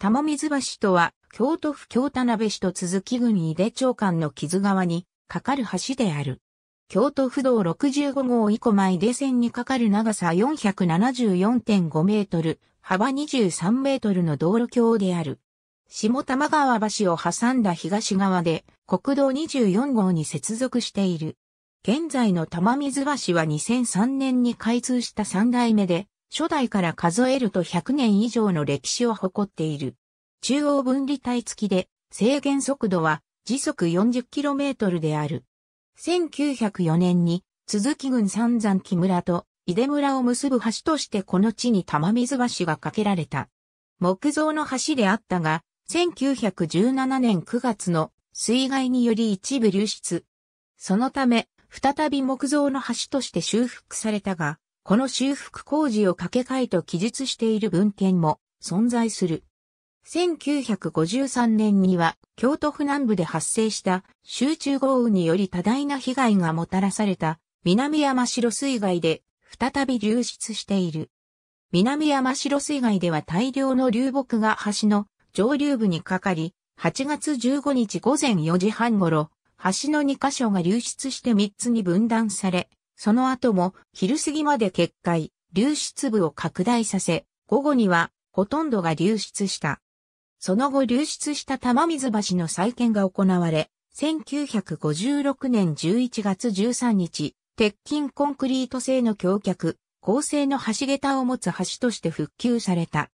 玉水橋とは、京都府京田辺市と続き郡井出町間の木津川に架かる橋である。京都府道65号以降前出線に架かる長さ474.5メートル、幅23メートルの道路橋である。下玉川橋を挟んだ東側で国道24号に接続している。現在の玉水橋は2003年に開通した3代目で、初代から数えると100年以上の歴史を誇っている。中央分離帯付きで制限速度は時速 40km である。1904年に鈴木郡三山木村と井出村を結ぶ橋としてこの地に玉水橋が架けられた。木造の橋であったが、1917年9月の水害により一部流出。そのため、再び木造の橋として修復されたが、この修復工事を掛け替えと記述している文献も存在する。1953年には京都府南部で発生した集中豪雨により多大な被害がもたらされた南山城水害で再び流出している。南山城水害では大量の流木が橋の上流部にかかり、8月15日午前4時半頃、橋の2箇所が流出して3つに分断され、その後も昼過ぎまで決壊、流出部を拡大させ、午後にはほとんどが流出した。その後流出した玉水橋の再建が行われ、1956年11月13日、鉄筋コンクリート製の橋脚、高性の橋桁を持つ橋として復旧された。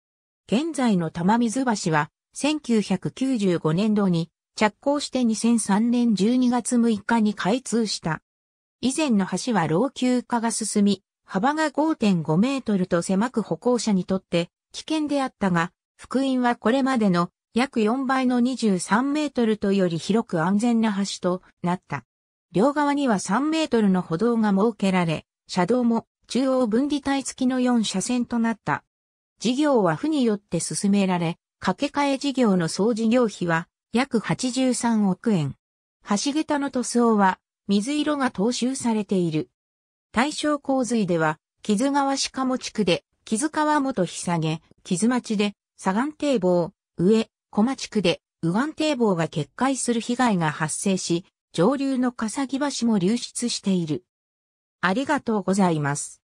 現在の玉水橋は、1995年度に着工して2003年12月6日に開通した。以前の橋は老朽化が進み、幅が5.5メートルと狭く歩行者にとって危険であったが、福音はこれまでの約4倍の23メートルとより広く安全な橋となった。両側には3メートルの歩道が設けられ、車道も中央分離帯付きの4車線となった。事業は府によって進められ、掛け替え事業の総事業費は約83億円。橋桁の塗装は水色が踏襲されている。大正洪水では、木津川鹿も地区で、木津川元下げ、木津町で、左岸堤防、上、小町区で、右岸堤防が決壊する被害が発生し、上流の笠木橋も流出している。ありがとうございます。